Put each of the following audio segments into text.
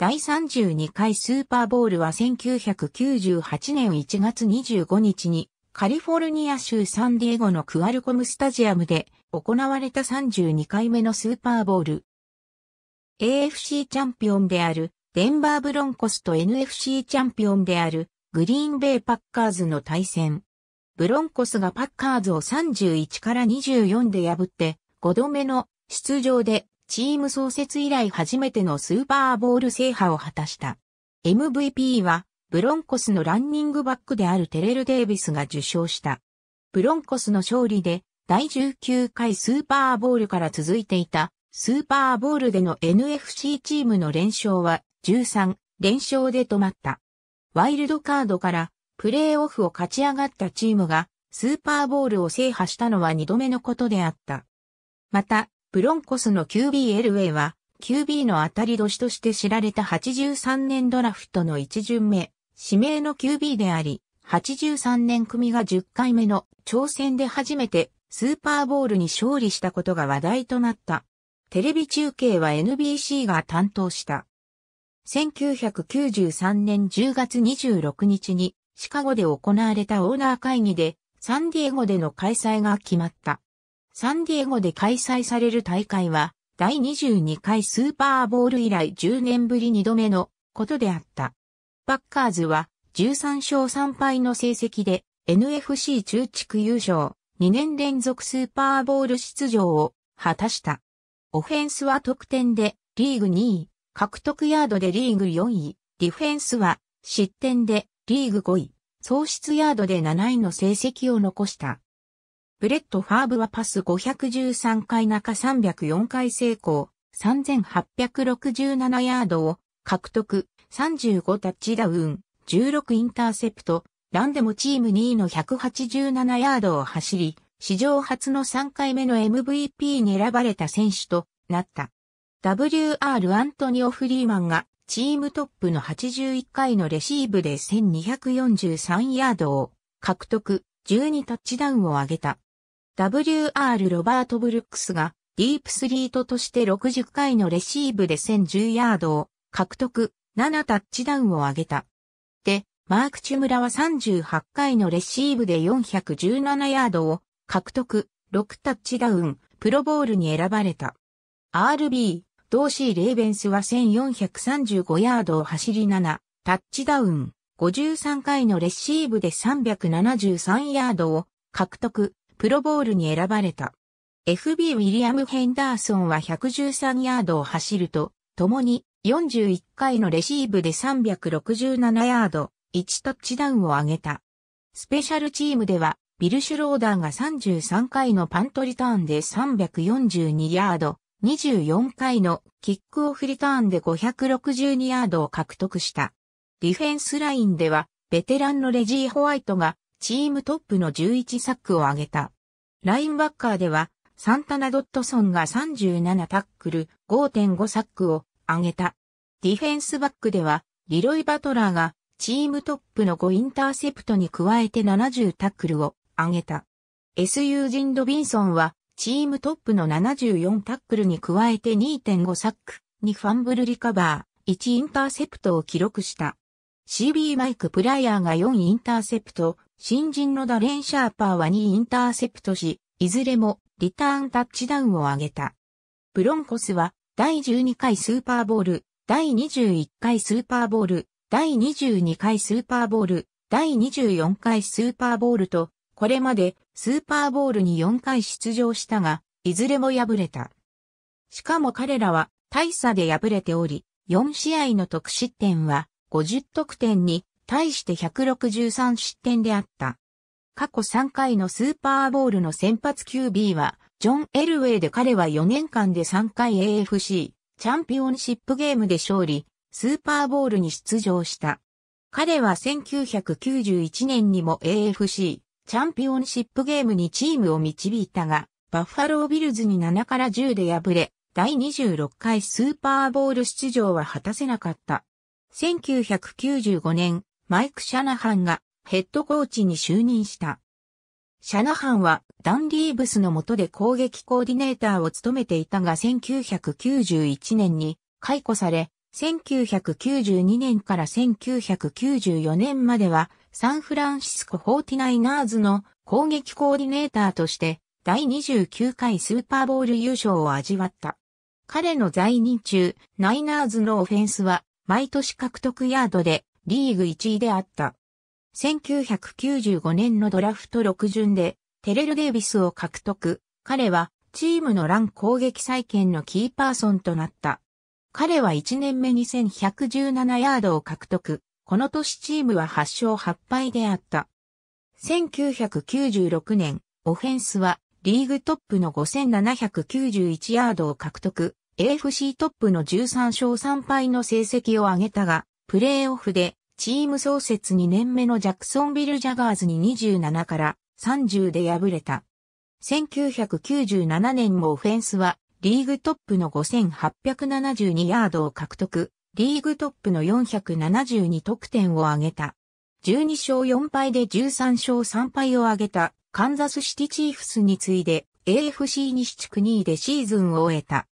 第32回スーパーボールは1998年1月25日にカリフォルニア州サンディエゴのクアルコムスタジアムで行われた32回目のスーパーボール。AFC チャンピオンであるデンバーブロンコスと NFC チャンピオンであるグリーンベイパッカーズの対戦。ブロンコスがパッカーズを31から24で破って5度目の出場でチーム創設以来初めてのスーパーボール制覇を果たした。MVP は、ブロンコスのランニングバックであるテレル・デイビスが受賞した。ブロンコスの勝利で、第19回スーパーボールから続いていた、スーパーボールでの NFC チームの連勝は、13連勝で止まった。ワイルドカードから、プレーオフを勝ち上がったチームが、スーパーボールを制覇したのは2度目のことであった。また、ブロンコスの QB エルウェイは、QB の当たり年として知られた83年ドラフトの1巡目、指名の QB であり、83年組が10回目の挑戦で初めてスーパーボールに勝利したことが話題となった。テレビ中継は NBC が担当した。1993年10月26日にシカゴで行われたオーナー会議でサンディエゴでの開催が決まった。サンディエゴで開催される大会は、第22回スーパーボール以来10年ぶり2度目のことであった。バッカーズは13勝3敗の成績で NFC 中地区優勝、2年連続スーパーボール出場を果たした。オフェンスは得点でリーグ2位、獲得ヤードでリーグ4位、ディフェンスは失点でリーグ5位、喪失ヤードで7位の成績を残した。ブレット・ファーブはパス513回中304回成功、3867ヤードを獲得、35タッチダウン、16インターセプト、ランでもチーム2位の187ヤードを走り、史上初の3回目の MVP に選ばれた選手となった。WR アントニオ・フリーマンがチームトップの81回のレシーブで1243ヤードを獲得、12タッチダウンを上げた。WR ロバート・ブルックスがディープスリートとして60回のレシーブで1010ヤードを獲得、7タッチダウンを挙げた。で、マーク・チュムラは38回のレシーブで417ヤードを獲得、6タッチダウン、プロボールに選ばれた。RB、同士。レイベンスは1435ヤードを走り7、タッチダウン、53回のレシーブで373ヤードを獲得、プロボールに選ばれた。FB ウィリアム・ヘンダーソンは113ヤードを走ると、共に41回のレシーブで367ヤード、1タッチダウンを挙げた。スペシャルチームでは、ビル・シュローダーが33回のパントリターンで342ヤード、24回のキックオフリターンで562ヤードを獲得した。ディフェンスラインでは、ベテランのレジー・ホワイトがチームトップの11サックを挙げた。ラインバッカーでは、サンタナ・ドットソンが37タックル、5.5サックを挙げた。ディフェンスバックでは、リロイ・バトラーがチームトップの5インターセプトに加えて70タックルを挙げた。S ユージン・ドビンソンはチームトップの74タックルに加えて2.5サック、2ファンブルリカバー、1インターセプトを記録した。CB マイク・プライヤーが4インターセプト、新人のダレン・シャーパーは2インターセプトし、いずれもリターンタッチダウンを挙げた。ブロンコスは第12回スーパーボール、第21回スーパーボール、第22回スーパーボール、第24回スーパーボールと、これまでスーパーボールに4回出場したが、いずれも敗れた。しかも彼らは大差で敗れており、4試合の得失点は50得点に対して163失点であった。過去3回のスーパーボールの先発 QB は、ジョン・エルウェイで彼は4年間で3回 AFC チャンピオンシップゲームで勝利、スーパーボールに出場した。彼は1991年にも AFC チャンピオンシップゲームにチームを導いたが、バッファロービルズに7から10で敗れ、第26回スーパーボール出場は果たせなかった。1995年、マイク・シャナハンがヘッドコーチに就任した。シャナハンはダン・リーブスの下で攻撃コーディネーターを務めていたが1991年に解雇され、1992年から1994年まではサンフランシスコ・フォーティナイナーズの攻撃コーディネーターとして第29回スーパーボール優勝を味わった。彼の在任中、ナイナーズのオフェンスは毎年獲得ヤードでリーグ1位であった。1995年のドラフト6巡で、テレル・デイビスを獲得。彼は、チームの乱攻撃再建のキーパーソンとなった。彼は1年目2117ヤードを獲得。この年チームは8勝8敗であった。1996年、オフェンスはリーグトップの5791ヤードを獲得、AFC トップの13勝3敗の成績を上げたが、プレーオフでチーム創設2年目のジャクソンビル・ジャガーズに27から30で敗れた。1997年もオフェンスはリーグトップの5872ヤードを獲得、リーグトップの472得点を挙げた。12勝4敗で13勝3敗を挙げたカンザスシティチーフスに次いで AFC 西地区2位でシーズンを終えた。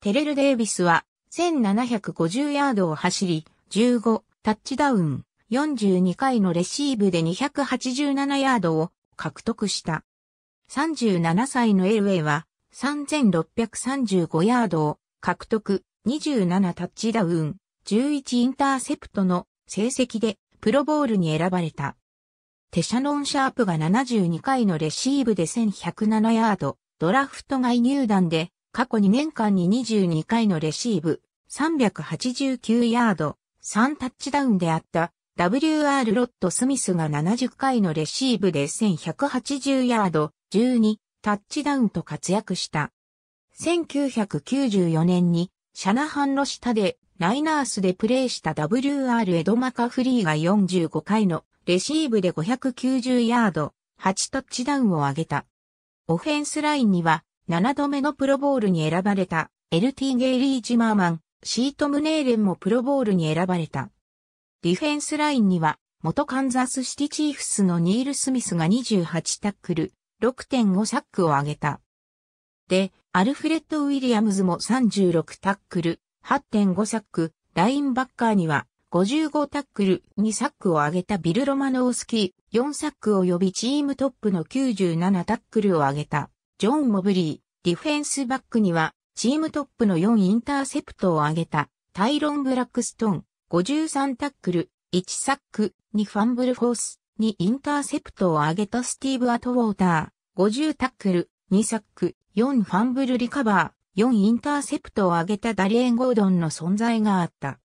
テレル・デイビスは1750ヤードを走り15タッチダウン、42回のレシーブで287ヤードを獲得した。37歳のエルウェイは3635ヤードを獲得、27タッチダウン、11インターセプトの成績でプロボールに選ばれた。テシャノン・シャープが72回のレシーブで1107ヤード、ドラフト外入団で過去2年間に22回のレシーブ、389ヤード、3タッチダウンであった WR ロットスミスが70回のレシーブで1180ヤード、12タッチダウンと活躍した。1994年にシャナハンの下でライナースでプレーした WR エドマカフリーが45回のレシーブで590ヤード、8タッチダウンを挙げた。オフェンスラインには7度目のプロボールに選ばれた LT ゲイリー・ジマーマン、シートムネーレンもプロボールに選ばれた。ディフェンスラインには、元カンザスシティチーフスのニール・スミスが28タックル、6.5サックを上げた。で、アルフレッド・ウィリアムズも36タックル、8.5サック、ラインバッカーには、55タックル、2サックを上げたビル・ロマノースキー、4サック及びチームトップの97タックルを上げた、ジョン・モブリー、ディフェンスバックには、チームトップの4インターセプトを挙げた、タイロン・ブラックストン、53タックル、1サック、2ファンブルフォース、2インターセプトを挙げたスティーブ・アトウォーター、50タックル、2サック、4ファンブルリカバー、4インターセプトを挙げたダリエン・ゴードンの存在があった。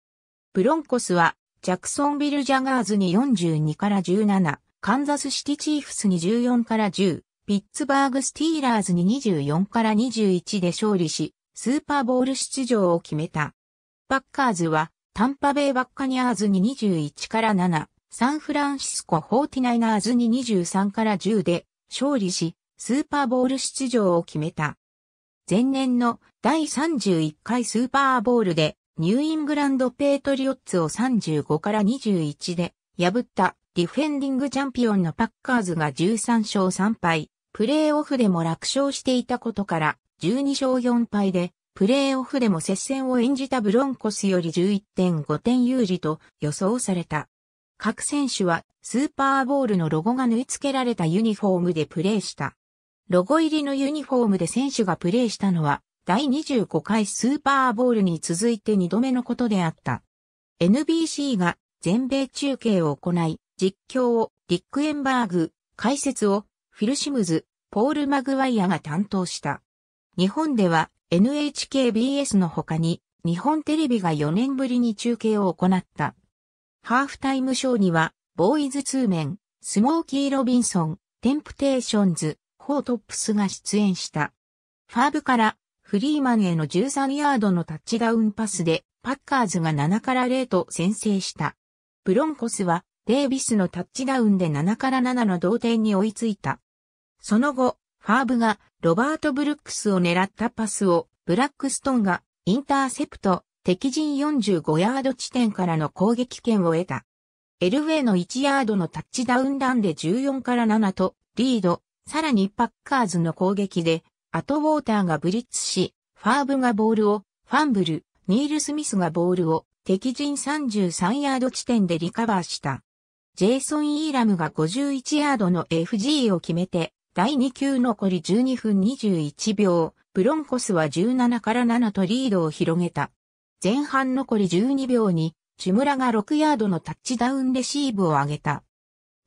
ブロンコスは、ジャクソンビル・ジャガーズに42から17、カンザスシティ・チーフスに14から10、ピッツバーグ・スティーラーズに24から21で勝利し、スーパーボール出場を決めた。バッカーズは、タンパベイバッカニアーズに21から7、サンフランシスコフォーティナイナーズに23から10で勝利し、スーパーボール出場を決めた。前年の第31回スーパーボールでニューイングランドペートリオッツを35から21で破ったディフェンディングチャンピオンのパッカーズが13勝3敗、プレーオフでも楽勝していたことから12勝4敗で、プレーオフでも接戦を演じたブロンコスより11.5点有利と予想された。各選手はスーパーボールのロゴが縫い付けられたユニフォームでプレーした。ロゴ入りのユニフォームで選手がプレーしたのは第25回スーパーボールに続いて2度目のことであった。NBC が全米中継を行い、実況をリック・エンバーグ、解説をフィル・シムズ、ポール・マグワイアが担当した。日本では NHKBS の他に日本テレビが4年ぶりに中継を行った。ハーフタイムショーには、ボーイズ2面、スモーキー・ロビンソン、テンプテーションズ、フォートップスが出演した。ファーブからフリーマンへの13ヤードのタッチダウンパスでパッカーズが7から0と先制した。ブロンコスはデイビスのタッチダウンで7から7の同点に追いついた。その後、ファーブがロバート・ブルックスを狙ったパスをブラックストンがインターセプト敵陣45ヤード地点からの攻撃権を得た。エルウェイの1ヤードのタッチダウンランで14から7とリード、さらにパッカーズの攻撃でアトウォーターがブリッツし、ファーブがボールをファンブル、ニール・スミスがボールを敵陣33ヤード地点でリカバーした。ジェイソン・イーラムが51ヤードの FG を決めて、第2球残り12分21秒、ブロンコスは17から7とリードを広げた。前半残り12秒に、チムラが6ヤードのタッチダウンレシーブを上げた。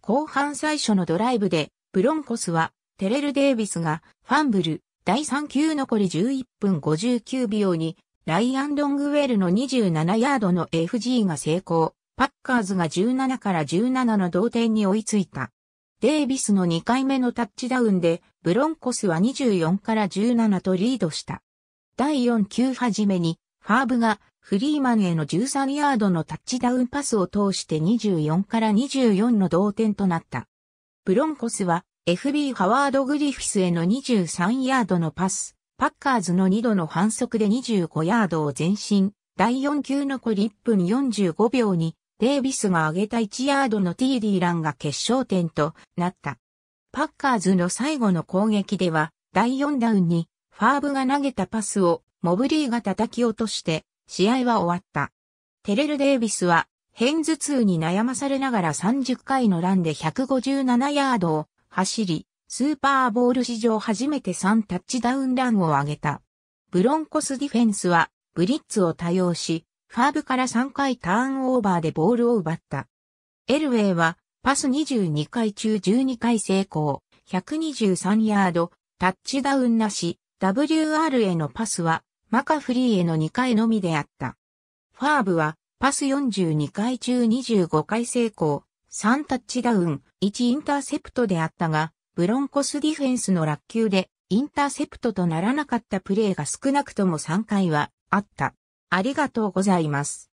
後半最初のドライブで、ブロンコスは、テレル・デイビスが、ファンブル、第3球残り11分59秒に、ライアン・ロングウェルの27ヤードの FG が成功。パッカーズが17から17の同点に追いついた。デイビスの2回目のタッチダウンで、ブロンコスは24から17とリードした。第4球はじめに、ファーブがフリーマンへの13ヤードのタッチダウンパスを通して24から24の同点となった。ブロンコスは FB ハワード・グリフィスへの23ヤードのパス、パッカーズの2度の反則で25ヤードを前進、第4球残り1分45秒にデイビスが上げた1ヤードの TD ランが決勝点となった。パッカーズの最後の攻撃では、第4ダウンに、ファーブが投げたパスを、モブリーが叩き落として、試合は終わった。テレル・デイビスは、偏頭痛に悩まされながら30回のランで157ヤードを走り、スーパーボール史上初めて3タッチダウンランを上げた。ブロンコスディフェンスは、ブリッツを多用し、ファーブから3回ターンオーバーでボールを奪った。エルウェイはパス22回中12回成功、123ヤード、タッチダウンなし、WR へのパスはマカフリーへの2回のみであった。ファーブはパス42回中25回成功、3タッチダウン、1インターセプトであったが、ブロンコスディフェンスの落球でインターセプトとならなかったプレーが少なくとも3回はあった。ありがとうございます。